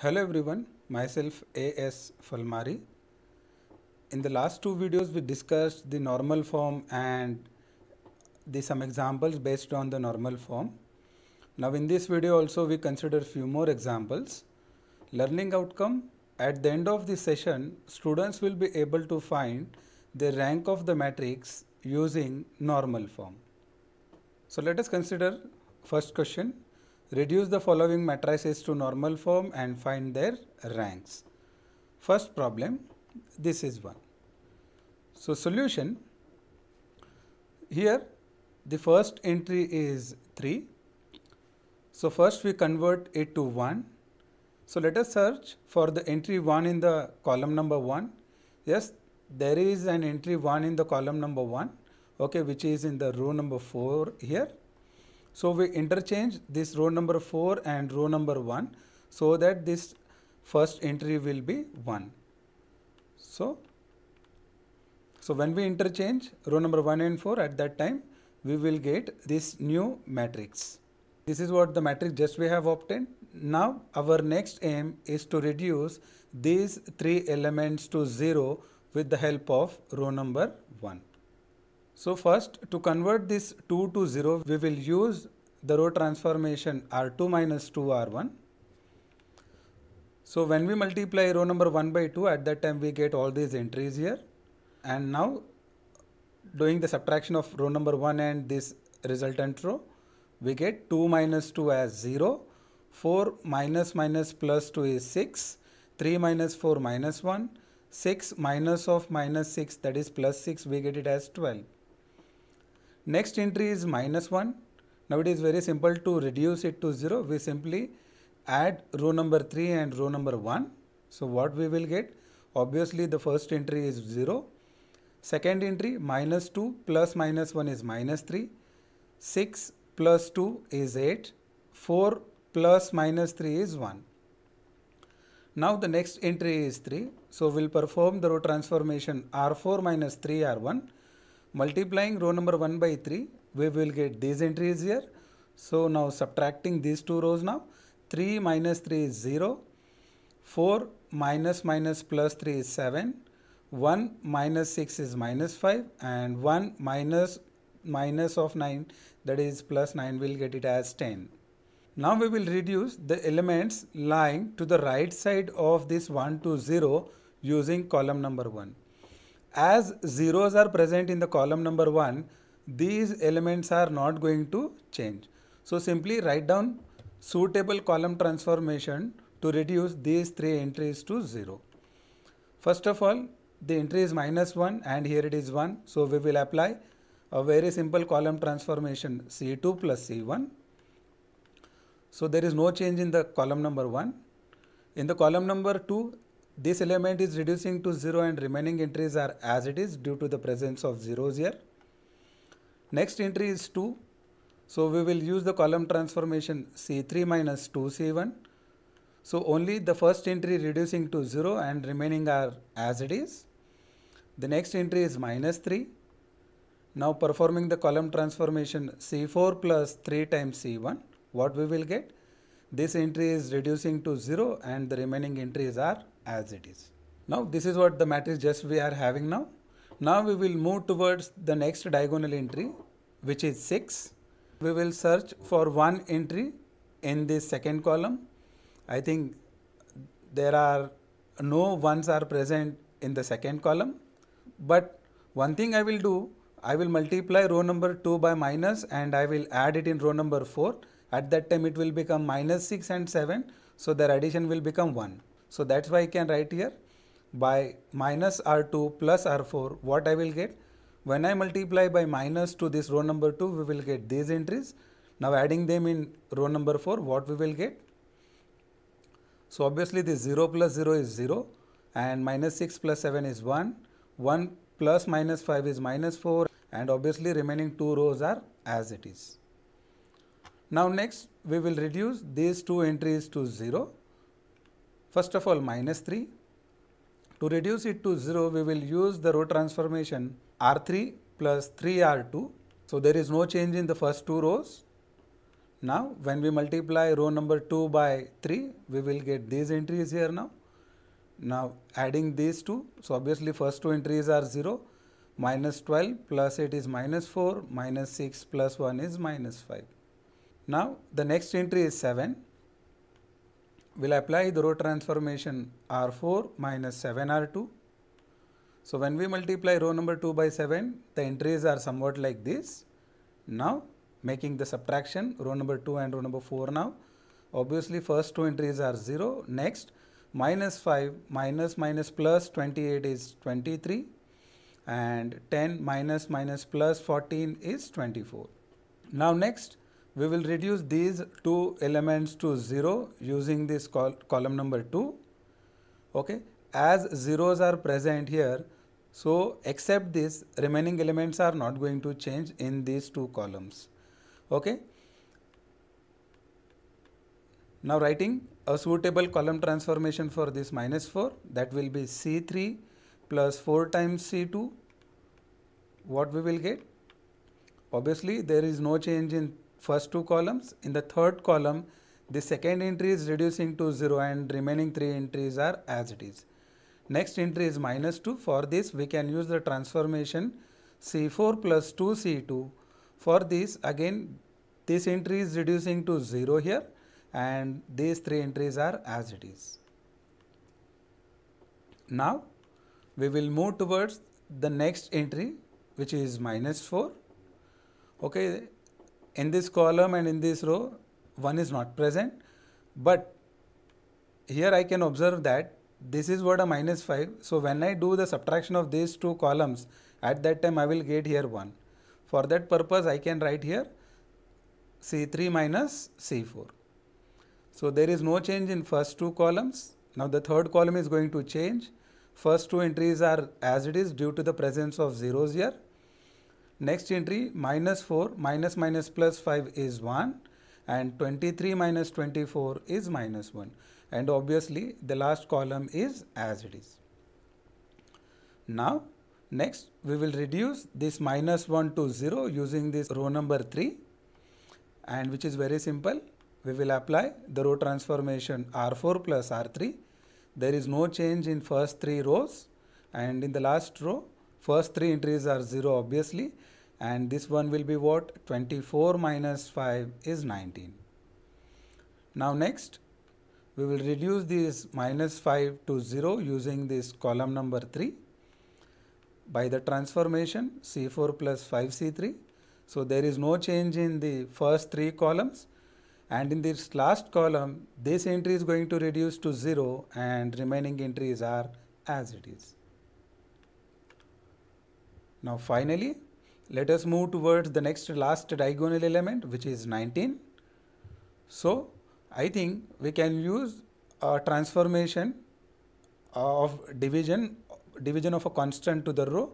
Hello everyone, myself A.S. Falmari. In the last two videos, we discussed the normal form and the some examples based on the normal form. Now in this video also, we consider few more examples. Learning outcome, at the end of the session, students will be able to find the rank of the matrix using normal form. So let us consider first question Reduce the following matrices to normal form and find their ranks. First problem, this is one. So, solution here the first entry is 3. So, first we convert it to 1. So, let us search for the entry 1 in the column number 1. Yes, there is an entry 1 in the column number 1 okay, which is in the row number 4 here. So we interchange this row number 4 and row number 1 so that this first entry will be 1. So, so when we interchange row number 1 and 4 at that time we will get this new matrix. This is what the matrix just we have obtained. Now our next aim is to reduce these three elements to 0 with the help of row number 1. So first to convert this 2 to 0 we will use the row transformation r2 minus 2 r1. So when we multiply row number 1 by 2 at that time we get all these entries here and now doing the subtraction of row number 1 and this resultant row we get 2 minus 2 as 0 4 minus minus plus 2 is 6 3 minus 4 minus 1 6 minus of minus 6 that is plus 6 we get it as 12 Next entry is minus 1. Now it is very simple to reduce it to 0. We simply add row number 3 and row number 1. So what we will get? Obviously the first entry is 0. Second entry minus 2 plus minus 1 is minus 3. 6 plus 2 is 8. 4 plus minus 3 is 1. Now the next entry is 3. So we'll perform the row transformation R4 minus 3 R1 multiplying row number 1 by 3 we will get these entries here so now subtracting these two rows now 3 minus 3 is 0 4 minus minus plus 3 is 7 1 minus 6 is minus 5 and 1 minus minus of 9 that is plus 9 will get it as 10 now we will reduce the elements lying to the right side of this 1 to 0 using column number 1 as zeros are present in the column number 1, these elements are not going to change. So simply write down suitable column transformation to reduce these three entries to 0. First of all, the entry is minus 1 and here it is 1. So we will apply a very simple column transformation C2 plus C1. So there is no change in the column number 1. In the column number 2, this element is reducing to 0 and remaining entries are as it is due to the presence of zeros here. Next entry is 2. So we will use the column transformation C3 minus 2C1. So only the first entry reducing to 0 and remaining are as it is. The next entry is minus 3. Now performing the column transformation C4 plus 3 times C1, what we will get? This entry is reducing to 0 and the remaining entries are as it is. Now this is what the matrix just we are having now. Now we will move towards the next diagonal entry which is 6. We will search for one entry in this second column. I think there are no ones are present in the second column. But one thing I will do, I will multiply row number 2 by minus and I will add it in row number 4. At that time it will become minus 6 and 7. So their addition will become 1. So that's why I can write here by minus R2 plus R4 what I will get when I multiply by minus to this row number 2 we will get these entries now adding them in row number 4 what we will get so obviously this 0 plus 0 is 0 and minus 6 plus 7 is 1 1 plus minus 5 is minus 4 and obviously remaining two rows are as it is now next we will reduce these two entries to 0 First of all minus 3. To reduce it to 0 we will use the row transformation R3 plus 3R2. So there is no change in the first two rows. Now when we multiply row number 2 by 3 we will get these entries here now. Now adding these two, so obviously first two entries are 0, minus 12 plus 8 is minus 4, minus 6 plus 1 is minus 5. Now the next entry is 7 will apply the row transformation R4 minus 7R2. So when we multiply row number 2 by 7, the entries are somewhat like this. Now making the subtraction row number 2 and row number 4 now. Obviously first two entries are 0. Next minus 5 minus minus plus 28 is 23 and 10 minus minus plus 14 is 24. Now next we will reduce these two elements to 0 using this col column number 2. Okay. As zeros are present here, so except this remaining elements are not going to change in these two columns. Okay. Now writing a suitable column transformation for this minus 4 that will be C3 plus 4 times C2 what we will get obviously there is no change in first two columns. In the third column, the second entry is reducing to 0 and remaining three entries are as it is. Next entry is minus 2. For this, we can use the transformation C4 plus 2C2. For this, again, this entry is reducing to 0 here and these three entries are as it is. Now, we will move towards the next entry which is minus 4. Okay, in this column and in this row 1 is not present but here I can observe that this is what a minus 5 so when I do the subtraction of these two columns at that time I will get here 1 for that purpose I can write here C3 minus C4 so there is no change in first two columns now the third column is going to change first two entries are as it is due to the presence of zeros here Next entry minus 4 minus minus plus 5 is 1 and 23 minus 24 is minus 1 and obviously the last column is as it is. Now next we will reduce this minus 1 to 0 using this row number 3 and which is very simple. We will apply the row transformation R4 plus R3. There is no change in first three rows and in the last row First three entries are 0 obviously and this one will be what? 24 minus 5 is 19. Now next we will reduce this minus 5 to 0 using this column number 3 by the transformation C4 plus 5C3. So there is no change in the first three columns and in this last column this entry is going to reduce to 0 and remaining entries are as it is. Now finally, let us move towards the next last diagonal element which is 19. So I think we can use a transformation of division division of a constant to the row.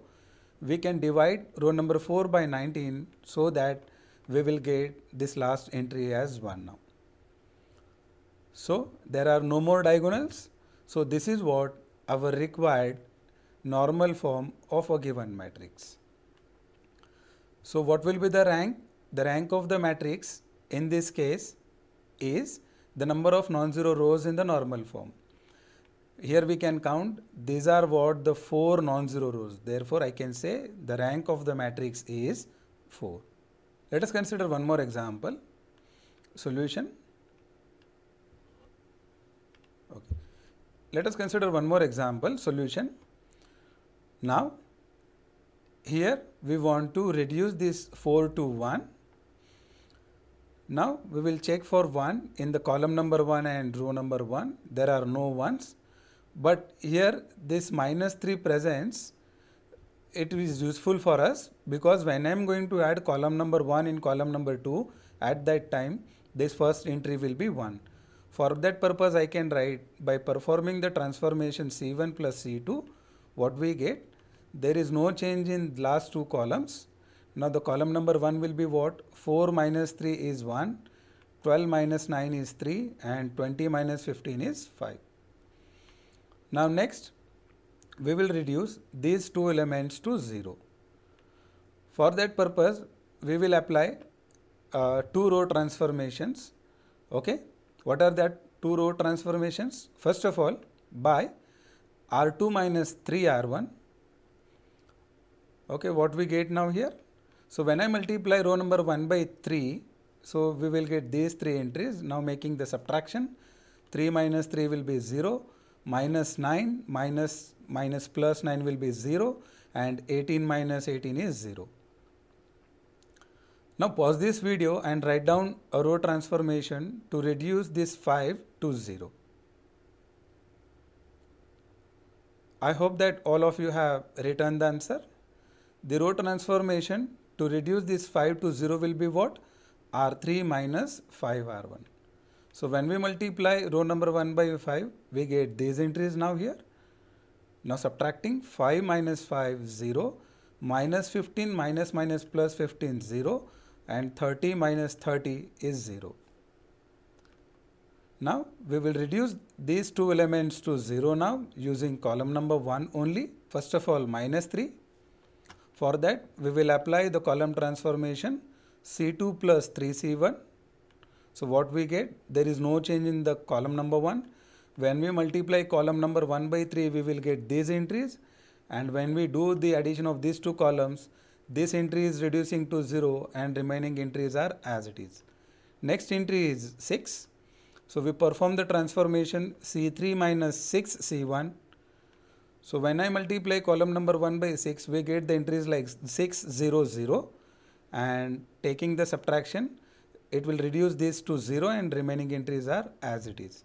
We can divide row number 4 by 19 so that we will get this last entry as 1 now. So there are no more diagonals. So this is what our required normal form of a given matrix. So, what will be the rank? The rank of the matrix in this case is the number of non-zero rows in the normal form. Here we can count these are what the 4 non-zero rows. Therefore, I can say the rank of the matrix is 4. Let us consider one more example. Solution. Okay. Let us consider one more example. Solution. Now, here we want to reduce this 4 to 1. Now, we will check for 1 in the column number 1 and row number 1. There are no 1s. But here this minus 3 presents, it is useful for us because when I am going to add column number 1 in column number 2, at that time this first entry will be 1. For that purpose I can write by performing the transformation C1 plus C2 what we get there is no change in last two columns. Now the column number 1 will be what? 4 minus 3 is 1, 12 minus 9 is 3 and 20 minus 15 is 5. Now next we will reduce these two elements to 0. For that purpose we will apply uh, two row transformations. Okay. What are that two row transformations? First of all by r2 minus 3r1 okay what we get now here so when I multiply row number 1 by 3 so we will get these three entries now making the subtraction 3 minus 3 will be 0 minus 9 minus minus plus 9 will be 0 and 18 minus 18 is 0. Now pause this video and write down a row transformation to reduce this 5 to 0. I hope that all of you have written the answer. The row transformation to reduce this 5 to 0 will be what? R3 minus 5R1. So when we multiply row number 1 by 5, we get these entries now here. Now subtracting 5 minus 5, 0, minus 15 minus minus plus 15, 0 and 30 minus 30 is 0. Now we will reduce these two elements to 0 now using column number 1 only. First of all minus 3 for that, we will apply the column transformation C2 plus 3C1. So what we get, there is no change in the column number 1. When we multiply column number 1 by 3, we will get these entries. And when we do the addition of these two columns, this entry is reducing to 0 and remaining entries are as it is. Next entry is 6. So we perform the transformation C3 minus 6C1 so when I multiply column number 1 by 6, we get the entries like 600 and taking the subtraction, it will reduce this to 0 and remaining entries are as it is.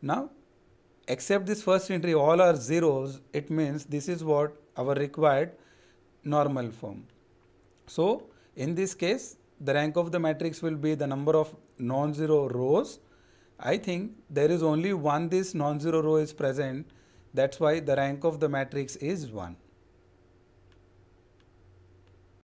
Now, except this first entry, all are zeros, it means this is what our required normal form. So, in this case, the rank of the matrix will be the number of non-zero rows. I think there is only one this non-zero row is present that's why the rank of the matrix is 1.